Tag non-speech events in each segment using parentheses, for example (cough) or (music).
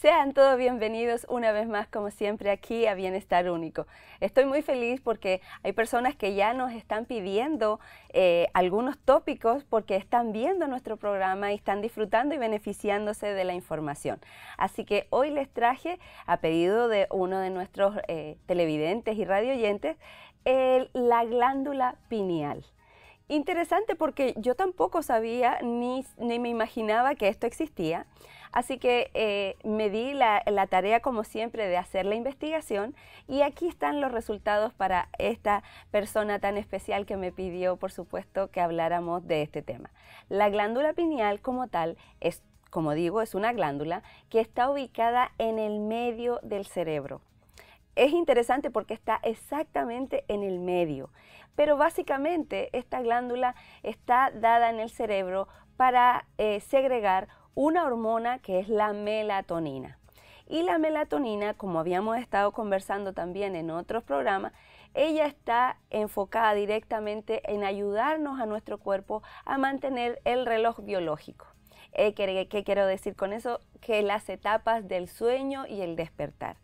Sean todos bienvenidos una vez más, como siempre, aquí a Bienestar Único. Estoy muy feliz porque hay personas que ya nos están pidiendo eh, algunos tópicos porque están viendo nuestro programa y están disfrutando y beneficiándose de la información. Así que hoy les traje, a pedido de uno de nuestros eh, televidentes y radioyentes, la glándula pineal. Interesante porque yo tampoco sabía ni, ni me imaginaba que esto existía. Así que eh, me di la, tarea, como siempre, de hacer la investigación y aquí están los resultados para esta persona tan especial que me pidió, por supuesto, que habláramos de este tema. La glándula pineal como tal es, como digo, es una glándula que está ubicada en el medio del cerebro. Es interesante porque está exactamente en el medio, pero básicamente esta glándula está dada en el cerebro para eh, segregar una hormona que es la melatonina. Y la melatonina, como habíamos estado conversando también en otros programas, ella está enfocada directamente en ayudarnos a nuestro cuerpo a mantener el reloj biológico. Eh, ¿Qué quiero decir con eso? Que las etapas del sueño y el despertar.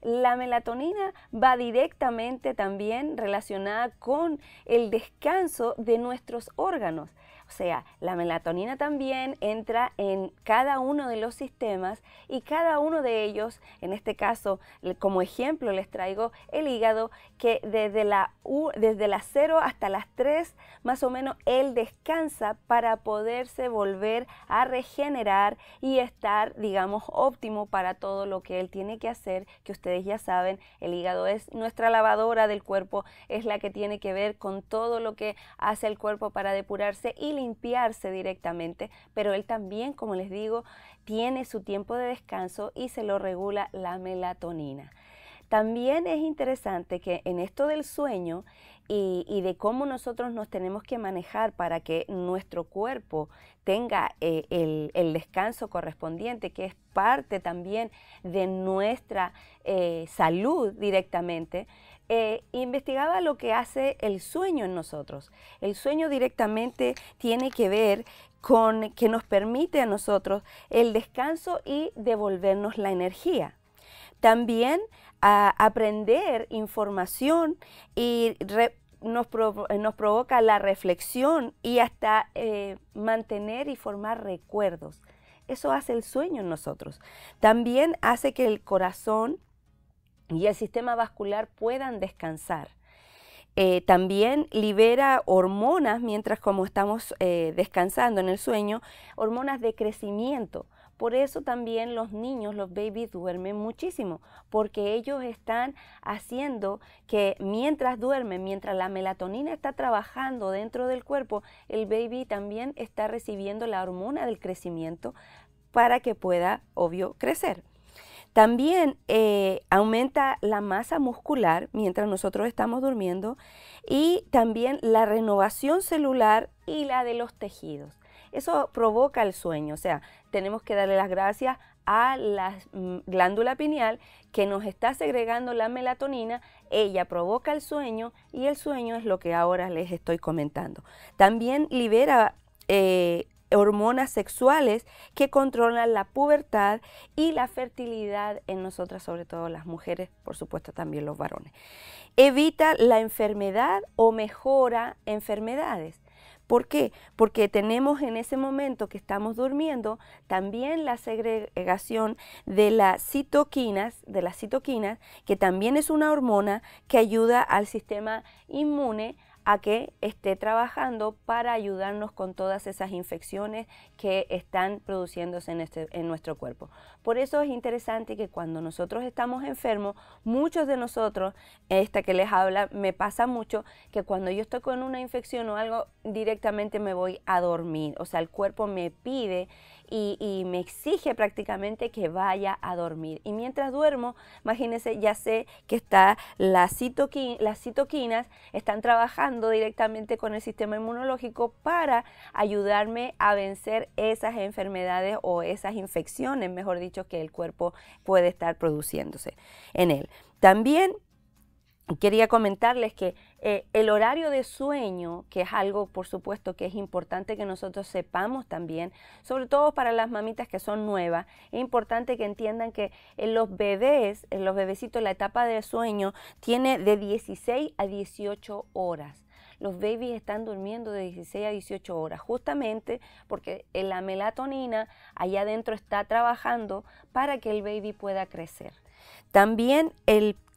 La melatonina va directamente también relacionada con el descanso de nuestros órganos. O sea, la melatonina también entra en cada uno de los sistemas y cada uno de ellos, en este caso, como ejemplo les traigo el hígado, que desde la, desde las 0 hasta las 3 más o menos él descansa para poderse volver a regenerar y estar, digamos, óptimo para todo lo que él tiene que hacer, que ustedes ya saben, el hígado es nuestra lavadora del cuerpo, es la que tiene que ver con todo lo que hace el cuerpo para depurarse y limpiarse directamente, pero él también, como les digo, tiene su tiempo de descanso y se lo regula la melatonina. También es interesante que en esto del sueño y, de cómo nosotros nos tenemos que manejar para que nuestro cuerpo tenga eh, el, descanso correspondiente, que es parte también de nuestra eh, salud directamente, eh, investigaba lo que hace el sueño en nosotros. El sueño directamente tiene que ver con que nos permite a nosotros el descanso y devolvernos la energía. También a aprender información y eh, nos, provoca la reflexión y hasta eh, mantener y formar recuerdos. Eso hace el sueño en nosotros. También hace que el corazón y el sistema vascular puedan descansar. Eh, también libera hormonas mientras como estamos eh, descansando en el sueño, hormonas de crecimiento. Por eso también los niños, los babies duermen muchísimo, porque ellos están haciendo que mientras duermen, mientras la melatonina está trabajando dentro del cuerpo, el baby también está recibiendo la hormona del crecimiento para que pueda, obvio, crecer. También eh, aumenta la masa muscular mientras nosotros estamos durmiendo y también la renovación celular y la de los tejidos. Eso provoca el sueño, o sea, tenemos que darle las gracias a la mm, glándula pineal que nos está segregando la melatonina, ella provoca el sueño y el sueño es lo que ahora les estoy comentando. También libera eh, hormonas sexuales que controlan la pubertad y la fertilidad en nosotras, sobre todo las mujeres, por supuesto también los varones. Evita la enfermedad o mejora enfermedades. ¿Por qué? Porque tenemos en ese momento que estamos durmiendo también la segregación de las citoquinas, de las citoquinas, que también es una hormona que ayuda al sistema inmune a que esté trabajando para ayudarnos con todas esas infecciones que están produciéndose en, este, en nuestro cuerpo. Por eso es interesante que cuando nosotros estamos enfermos, muchos de nosotros, esta que les habla, me pasa mucho que cuando yo estoy con una infección o algo, directamente me voy a dormir. O sea, el cuerpo me pide y, me exige prácticamente que vaya a dormir. Y mientras duermo, imagínense, ya sé que está las citoquinas están trabajando directamente con el sistema inmunológico para ayudarme a vencer esas enfermedades o esas infecciones, mejor dicho, que el cuerpo puede estar produciéndose en él. También quería comentarles que eh, el horario de sueño, que es algo por supuesto que es importante que nosotros sepamos también, sobre todo para las mamitas que son nuevas, es importante que entiendan que en eh, los bebés, en eh, los bebecitos, la etapa de sueño tiene de 16 a 18 horas los bebés están durmiendo de 16 a 18 horas, justamente porque la melatonina allá adentro está trabajando para que el baby pueda crecer. También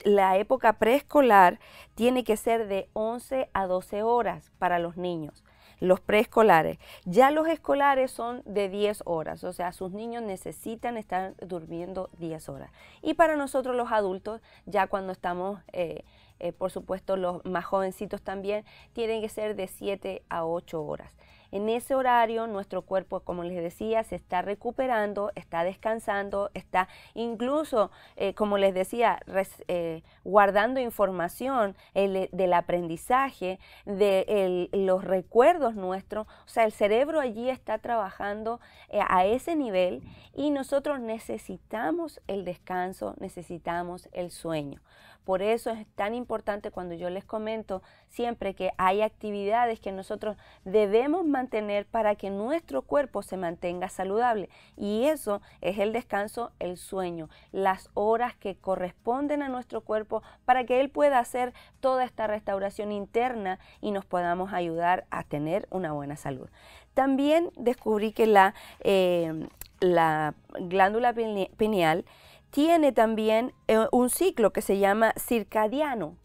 la época preescolar tiene que ser de 11 a 12 horas para los niños los preescolares. Ya los escolares son de 10 horas, o sea, sus niños necesitan estar durmiendo 10 horas. Y para nosotros los adultos, ya cuando estamos, eh, eh, por supuesto, los más jovencitos también, tienen que ser de 7 a 8 horas. En ese horario nuestro cuerpo, como les decía, se está recuperando, está descansando, está incluso, eh, como les decía, eh, guardando información eh, del aprendizaje, de los recuerdos nuestros. O sea, el cerebro allí está trabajando a ese nivel y nosotros necesitamos el descanso, necesitamos el sueño. Por eso es tan importante cuando yo les comento siempre que hay actividades que nosotros debemos mantener para que nuestro cuerpo se mantenga saludable. Y eso es el descanso, el sueño, las horas que corresponden a nuestro cuerpo para que él pueda hacer toda esta restauración interna y nos podamos ayudar a tener una buena salud. También descubrí que la, eh, la glándula pineal tiene también eh, un ciclo que se llama circadiano.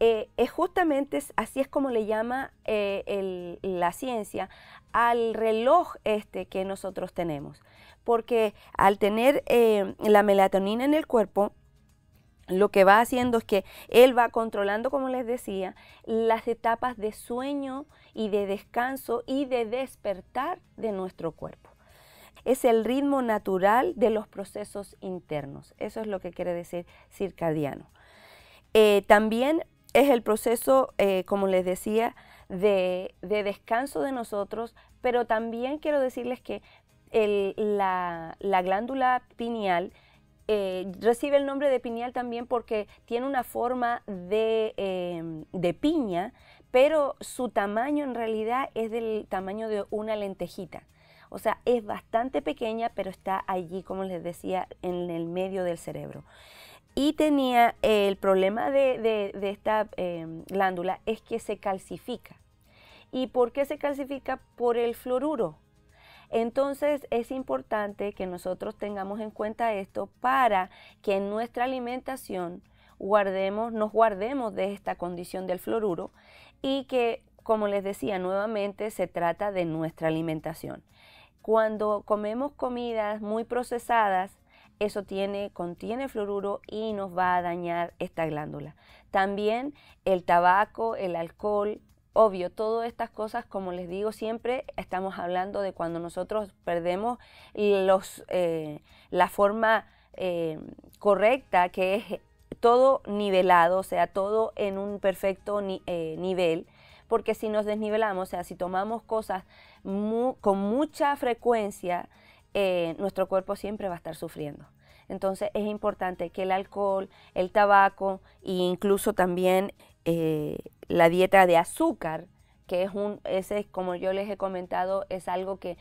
Eh, es justamente así es como le llama eh, la ciencia al reloj este que nosotros tenemos, porque al tener la melatonina en el cuerpo, lo que va haciendo es que él va controlando, como les decía, las etapas de sueño y de descanso y de despertar de nuestro cuerpo es el ritmo natural de los procesos internos. Eso es lo que quiere decir circadiano. Eh, también es el proceso, eh, como les decía, de, descanso de nosotros, pero también quiero decirles que la, glándula pineal eh, recibe el nombre de pineal también porque tiene una forma de, em, de, piña, pero su tamaño en realidad es del tamaño de una lentejita. O sea, es bastante pequeña, pero está allí, como les decía, en el medio del cerebro. Y tenía eh, el problema de, esta em, glándula es que se calcifica. ¿Y por qué se calcifica? Por el fluoruro. Entonces es importante que nosotros tengamos en cuenta esto para que en nuestra alimentación guardemos, nos guardemos de esta condición del fluoruro y que, como les decía nuevamente, se trata de nuestra alimentación. Cuando comemos comidas muy procesadas, eso tiene, contiene fluoruro y nos va a dañar esta glándula. También el tabaco, el alcohol, obvio, todas estas cosas, como les digo siempre, estamos hablando de cuando nosotros perdemos eh, la forma eh, correcta, que es todo nivelado, o sea, todo en un perfecto eh, nivel porque si nos desnivelamos, o sea, si tomamos cosas con mucha frecuencia, eh, nuestro cuerpo siempre va a estar sufriendo. Entonces es importante que el alcohol, el tabaco e incluso también eh, la dieta de azúcar, que es un, ese, como yo les he comentado, es algo que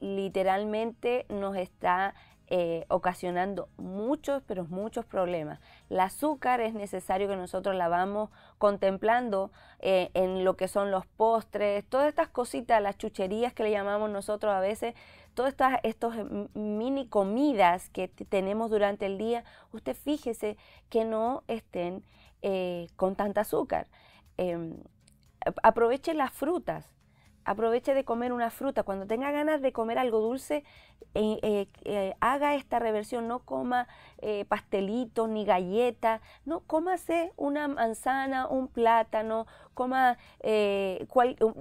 literalmente nos está eh, ocasionando muchos, pero muchos problemas. El azúcar es necesario que nosotros la vamos contemplando eh, en lo que son los postres, todas estas cositas, las chucherías que le llamamos nosotros a veces, todas estas estos mini comidas que tenemos durante el día, usted fíjese que no estén eh, con tanta azúcar. Em, aproveche las frutas aproveche de comer una fruta. Cuando tenga ganas de comer algo dulce, eh, eh, eh, haga esta reversión. No coma pastelitos ni galletas. No, cómase una manzana, un plátano, coma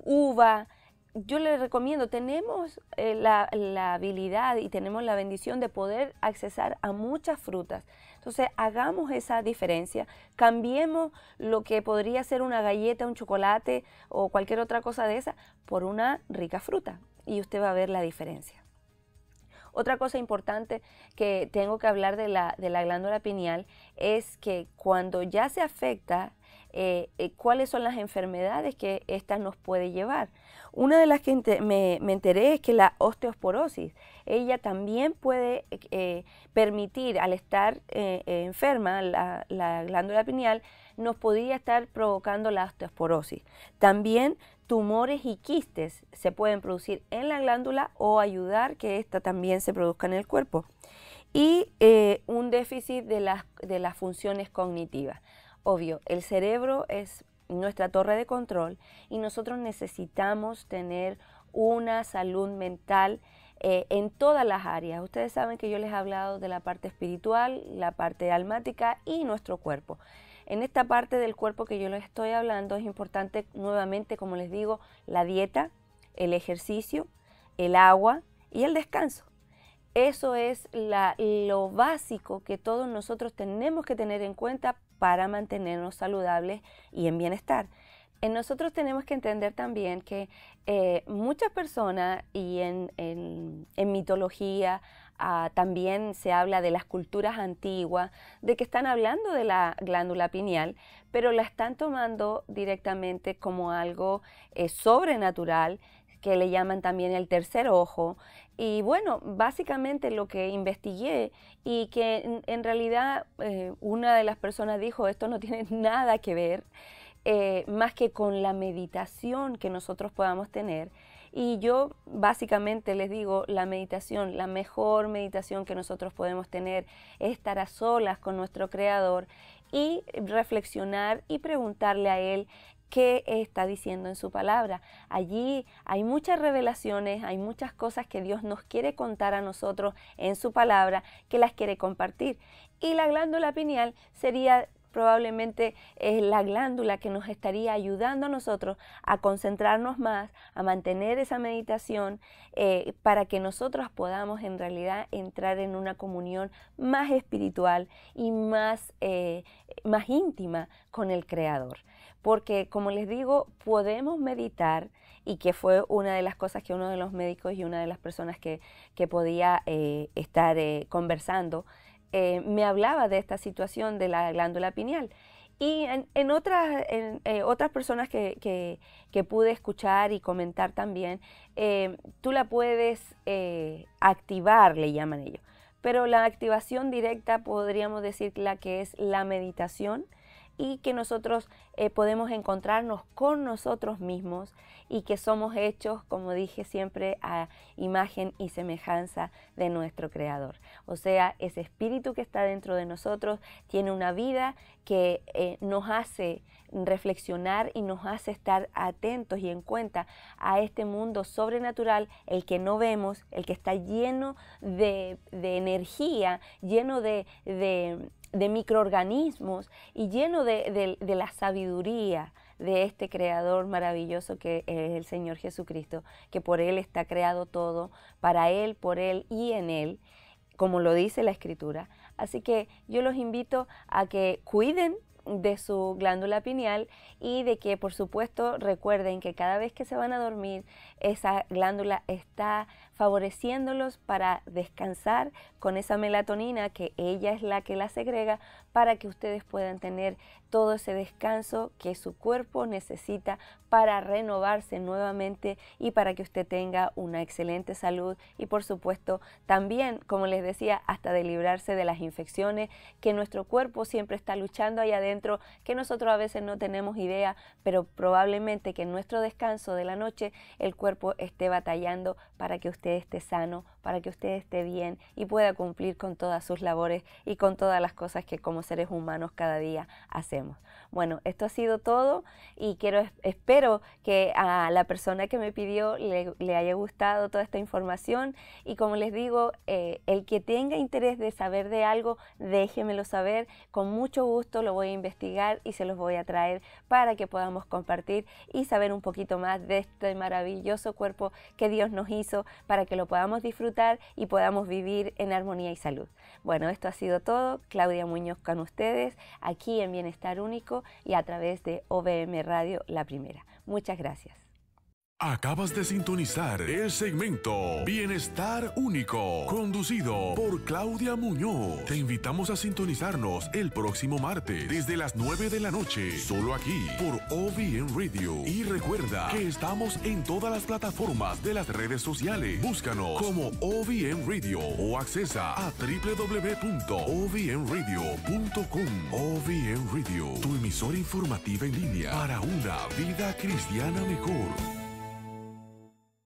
uva, yo le recomiendo, tenemos eh, la, habilidad y tenemos la bendición de poder accesar a muchas frutas. Entonces, hagamos esa diferencia, cambiemos lo que podría ser una galleta, un chocolate o cualquier otra cosa de esa por una rica fruta y usted va a ver la diferencia. Otra cosa importante que tengo que hablar de la, de la glándula pineal es que cuando ya se afecta, eh, eh, cuáles son las enfermedades que esta nos puede llevar. Una de las que me, enteré es que la osteosporosis, ella también puede eh, permitir, al estar enferma, la, glándula pineal, nos podría estar provocando la osteosporosis. También tumores y quistes se pueden producir en la glándula o ayudar que ésta también se produzca en el cuerpo. Y un déficit de las funciones cognitivas. Obvio, el cerebro es nuestra torre de control y nosotros necesitamos tener una salud mental eh, en todas las áreas. Ustedes saben que yo les he hablado de la parte espiritual, la parte almática y nuestro cuerpo. En esta parte del cuerpo que yo les estoy hablando es importante nuevamente, como les digo, la dieta, el ejercicio, el agua y el descanso. Eso es la, lo básico que todos nosotros tenemos que tener en cuenta para mantenernos saludables y en bienestar. En eh, nosotros tenemos que entender también que eh, muchas personas y en, en, mitología ah, también se habla de las culturas antiguas, de que están hablando de la glándula pineal, pero la están tomando directamente como algo eh, sobrenatural que le llaman también el tercer ojo, y bueno, básicamente lo que investigué y que en, realidad eh, una de las personas dijo, esto no tiene (laughs) nada que ver eh, más que con la meditación que nosotros podamos tener. Y yo básicamente les digo, la meditación, la mejor meditación que nosotros podemos tener es estar a solas con nuestro Creador y reflexionar y preguntarle a Él qué está diciendo en su palabra. Allí hay muchas revelaciones, hay muchas cosas que Dios nos quiere contar a nosotros en su palabra, que las quiere compartir. Y la glándula pineal sería probablemente es la glándula que nos estaría ayudando a nosotros a concentrarnos más, a mantener esa meditación eh, para que nosotros podamos en realidad entrar en una comunión más espiritual y más, eh, más íntima con el Creador. Porque como les digo, podemos meditar y que fue una de las cosas que uno de los médicos y una de las personas que, podía eh, estar conversando, eh, me hablaba de esta situación de la glándula pineal. Y en, otras, eh, otras personas que, que, pude escuchar y comentar también, eh, tú la puedes activar, le llaman ellos. Pero la activación directa podríamos decir la que es la meditación y que nosotros eh, podemos encontrarnos con nosotros mismos y que somos hechos, como dije siempre, a imagen y semejanza de nuestro Creador. O sea, ese espíritu que está dentro de nosotros tiene una vida que eh, nos hace reflexionar y nos hace estar atentos y en cuenta a este mundo sobrenatural, el que no vemos, el que está lleno de, energía, lleno de de microorganismos y lleno de, la sabiduría de este creador maravilloso que es el Señor Jesucristo, que por Él está creado todo, para Él, por Él y en Él, como lo dice la Escritura. Así que yo los invito a que cuiden de su glándula pineal y de que por supuesto recuerden que cada vez que se van a dormir esa glándula está favoreciéndolos para descansar con esa melatonina que ella es la que la segrega para que ustedes puedan tener todo ese descanso que su cuerpo necesita para renovarse nuevamente y para que usted tenga una excelente salud y por supuesto también, como les decía, hasta de librarse de las infecciones que nuestro cuerpo siempre está luchando ahí adentro, que nosotros a veces no tenemos idea, pero probablemente que en nuestro descanso de la noche el cuerpo esté batallando para que usted esté sano, para que usted esté bien y pueda cumplir con todas sus labores y con todas las cosas que como seres humanos cada día hacemos. Bueno, esto ha sido todo y quiero espero que a la persona que me pidió le, haya gustado toda esta información y como les digo, eh, el que tenga interés de saber de algo, déjemelo saber. Con mucho gusto lo voy a investigar y se los voy a traer para que podamos compartir y saber un poquito más de este maravilloso cuerpo que Dios nos hizo. Para para que lo podamos disfrutar y podamos vivir en armonía y salud. Bueno, esto ha sido todo. Claudia Muñoz con ustedes, aquí en Bienestar Único y a través de OBM Radio La Primera. Muchas gracias. Acabas de sintonizar el segmento Bienestar Único, conducido por Claudia Muñoz. Te invitamos a sintonizarnos el próximo martes desde las 9 de la noche, solo aquí por OBN Radio. Y recuerda que estamos en todas las plataformas de las redes sociales. Búscanos como OBN Radio o accesa a www.ovnradio.com. OBN Radio, tu emisora informativa en línea para una vida cristiana mejor.